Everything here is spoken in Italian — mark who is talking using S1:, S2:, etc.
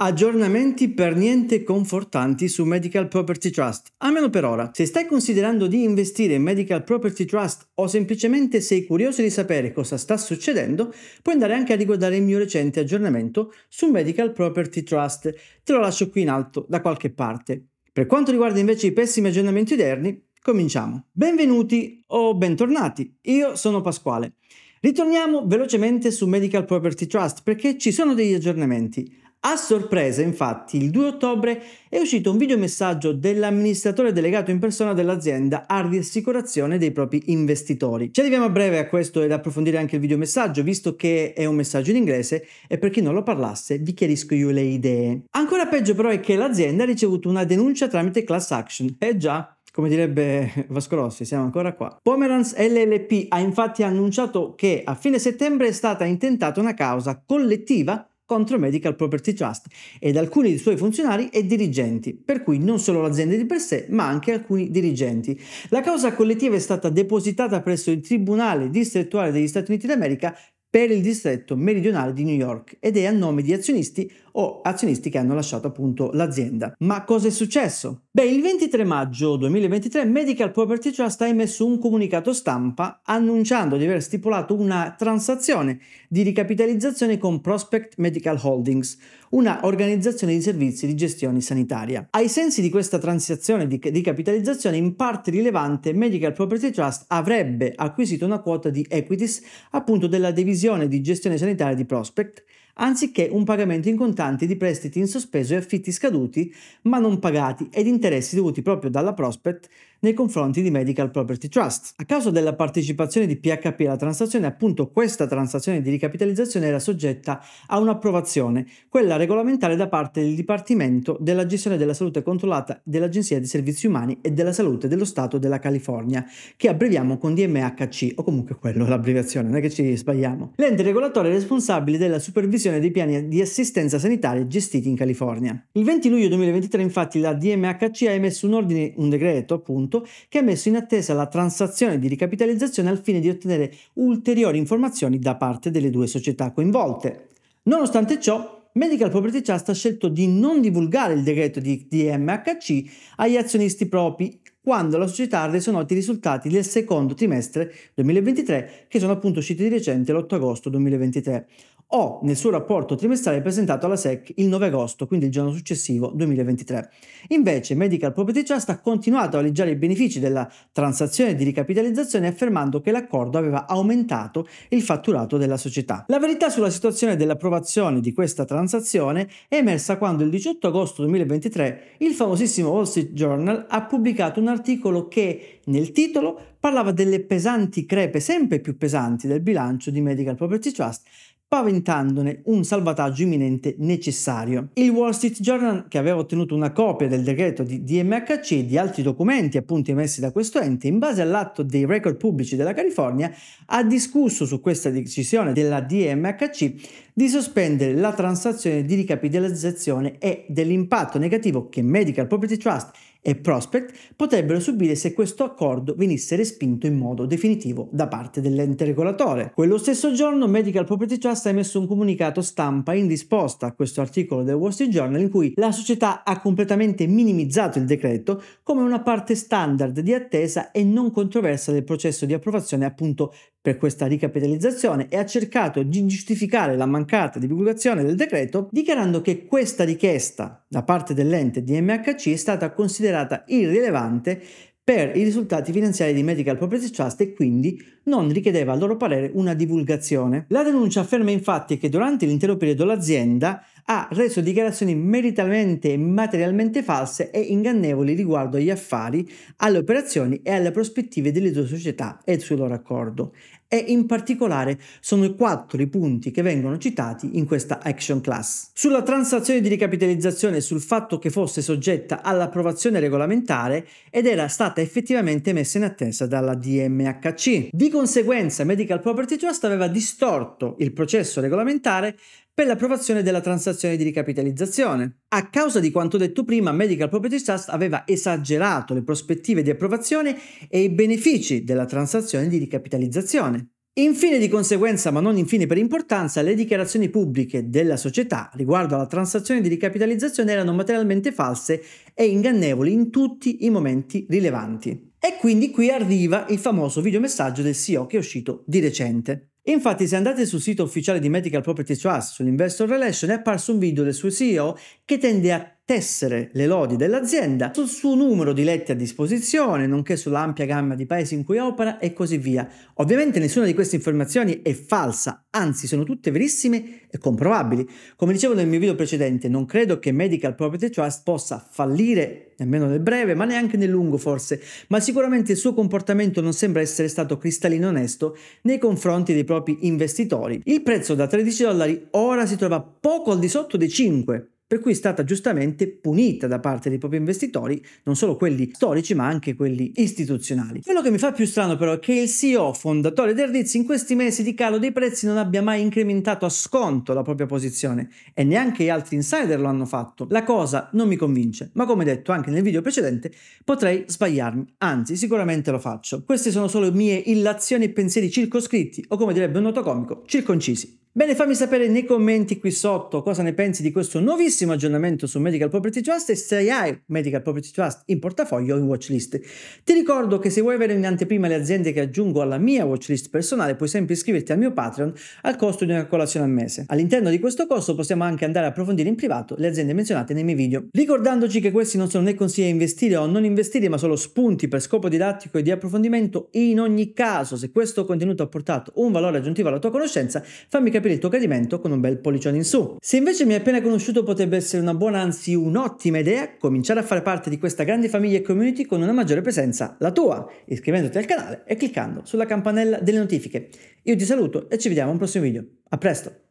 S1: Aggiornamenti per niente confortanti su Medical Property Trust, almeno per ora. Se stai considerando di investire in Medical Property Trust o semplicemente sei curioso di sapere cosa sta succedendo, puoi andare anche a riguardare il mio recente aggiornamento su Medical Property Trust. Te lo lascio qui in alto da qualche parte. Per quanto riguarda invece i pessimi aggiornamenti odierni, cominciamo. Benvenuti o bentornati. Io sono Pasquale. Ritorniamo velocemente su Medical Property Trust perché ci sono degli aggiornamenti. A sorpresa, infatti, il 2 ottobre è uscito un videomessaggio dell'amministratore delegato in persona dell'azienda a rassicurazione dei propri investitori. Ci arriviamo a breve a questo ed approfondire anche il videomessaggio, visto che è un messaggio in inglese e per chi non lo parlasse vi chiarisco io le idee. Ancora peggio però è che l'azienda ha ricevuto una denuncia tramite class action. Eh già, come direbbe Vasco Rossi, siamo ancora qua. Pomeranz LLP ha infatti annunciato che a fine settembre è stata intentata una causa collettiva contro Medical Property Trust ed alcuni dei suoi funzionari e dirigenti, per cui non solo l'azienda di per sé, ma anche alcuni dirigenti. La causa collettiva è stata depositata presso il Tribunale distrettuale degli Stati Uniti d'America per il distretto meridionale di New York ed è a nome di azionisti o azionisti che hanno lasciato appunto l'azienda. Ma cosa è successo? Beh, il 23 maggio 2023 Medical Property Trust ha emesso un comunicato stampa annunciando di aver stipulato una transazione di ricapitalizzazione con Prospect Medical Holdings, una organizzazione di servizi di gestione sanitaria. Ai sensi di questa transazione di, di capitalizzazione in parte rilevante Medical Property Trust avrebbe acquisito una quota di equities appunto della divisione di gestione sanitaria di Prospect anziché un pagamento in contanti di prestiti in sospeso e affitti scaduti ma non pagati ed interessi dovuti proprio dalla prospect nei confronti di Medical Property Trust. A causa della partecipazione di PHP alla transazione, appunto questa transazione di ricapitalizzazione era soggetta a un'approvazione, quella regolamentare da parte del Dipartimento della gestione della salute controllata dell'Agenzia dei Servizi Umani e della Salute dello Stato della California, che abbreviamo con DMHC o comunque quello l'abbreviazione, non è che ci sbagliamo. L'ente regolatore è responsabile della supervisione definizione dei piani di assistenza sanitaria gestiti in California. Il 20 luglio 2023 infatti la DMHC ha emesso un ordine, un decreto appunto, che ha messo in attesa la transazione di ricapitalizzazione al fine di ottenere ulteriori informazioni da parte delle due società coinvolte. Nonostante ciò, Medical Property Trust ha scelto di non divulgare il decreto di DMHC agli azionisti propri quando la società ha reso noti i risultati del secondo trimestre 2023, che sono appunto usciti di recente l'8 agosto 2023, o nel suo rapporto trimestrale presentato alla SEC il 9 agosto, quindi il giorno successivo 2023. Invece Medical Property Trust ha continuato a leggere i benefici della transazione di ricapitalizzazione affermando che l'accordo aveva aumentato il fatturato della società. La verità sulla situazione dell'approvazione di questa transazione è emersa quando il 18 agosto 2023 il famosissimo Wall Street Journal ha pubblicato un articolo articolo che nel titolo parlava delle pesanti crepe, sempre più pesanti, del bilancio di Medical Property Trust, paventandone un salvataggio imminente necessario. Il Wall Street Journal, che aveva ottenuto una copia del decreto di DMHC e di altri documenti appunto emessi da questo ente, in base all'atto dei record pubblici della California, ha discusso su questa decisione della DMHC di sospendere la transazione di ricapitalizzazione e dell'impatto negativo che Medical Property Trust e Prospect potrebbero subire se questo accordo venisse respinto in modo definitivo da parte dell'ente regolatore. Quello stesso giorno Medical Property Trust ha emesso un comunicato stampa in risposta a questo articolo del Wall Street Journal in cui la società ha completamente minimizzato il decreto come una parte standard di attesa e non controversa del processo di approvazione appunto per questa ricapitalizzazione e ha cercato di giustificare la mancata divulgazione del decreto dichiarando che questa richiesta da parte dell'ente DMHC è stata considerata irrilevante per i risultati finanziari di Medical Property Trust e quindi non richiedeva a loro parere una divulgazione. La denuncia afferma infatti che durante l'intero periodo l'azienda ha reso dichiarazioni meritalmente e materialmente false e ingannevoli riguardo agli affari, alle operazioni e alle prospettive delle due società e sul loro accordo e in particolare sono i quattro i punti che vengono citati in questa action class. Sulla transazione di ricapitalizzazione e sul fatto che fosse soggetta all'approvazione regolamentare ed era stata effettivamente messa in attesa dalla DMHC. Di conseguenza Medical Property Trust aveva distorto il processo regolamentare per l'approvazione della transazione di ricapitalizzazione. A causa di quanto detto prima, Medical Property Trust aveva esagerato le prospettive di approvazione e i benefici della transazione di ricapitalizzazione. Infine di conseguenza, ma non infine per importanza, le dichiarazioni pubbliche della società riguardo alla transazione di ricapitalizzazione erano materialmente false e ingannevoli in tutti i momenti rilevanti. E quindi qui arriva il famoso videomessaggio del CEO che è uscito di recente. Infatti, se andate sul sito ufficiale di Medical Property Trust, sull'Investor Relation, è apparso un video del suo CEO che tende a tessere le lodi dell'azienda sul suo numero di letti a disposizione, nonché sull'ampia gamma di paesi in cui opera e così via. Ovviamente nessuna di queste informazioni è falsa, anzi sono tutte verissime e comprobabili. Come dicevo nel mio video precedente, non credo che Medical Property Trust possa fallire nemmeno nel breve, ma neanche nel lungo forse, ma sicuramente il suo comportamento non sembra essere stato cristallino onesto nei confronti dei propri investitori. Il prezzo da 13 dollari ora si trova poco al di sotto dei 5, per cui è stata giustamente punita da parte dei propri investitori, non solo quelli storici ma anche quelli istituzionali. Quello che mi fa più strano però è che il CEO fondatore del Ritz in questi mesi di calo dei prezzi non abbia mai incrementato a sconto la propria posizione e neanche gli altri insider lo hanno fatto. La cosa non mi convince, ma come detto anche nel video precedente potrei sbagliarmi, anzi sicuramente lo faccio. Queste sono solo mie illazioni e pensieri circoscritti o come direbbe un noto comico, circoncisi. Bene, fammi sapere nei commenti qui sotto cosa ne pensi di questo nuovissimo aggiornamento su Medical Property Trust e se hai Medical Property Trust in portafoglio o in watchlist. Ti ricordo che se vuoi avere in anteprima le aziende che aggiungo alla mia watchlist personale puoi sempre iscriverti al mio Patreon al costo di una colazione al mese. All'interno di questo costo possiamo anche andare a approfondire in privato le aziende menzionate nei miei video. Ricordandoci che questi non sono né consigli a investire o non investire ma solo spunti per scopo didattico e di approfondimento, in ogni caso se questo contenuto ha portato un valore aggiuntivo alla tua conoscenza fammi capire per il tuo gradimento con un bel pollicione in su. Se invece mi hai appena conosciuto potrebbe essere una buona, anzi un'ottima idea, cominciare a fare parte di questa grande famiglia e community con una maggiore presenza, la tua, iscrivendoti al canale e cliccando sulla campanella delle notifiche. Io ti saluto e ci vediamo a un prossimo video. A presto!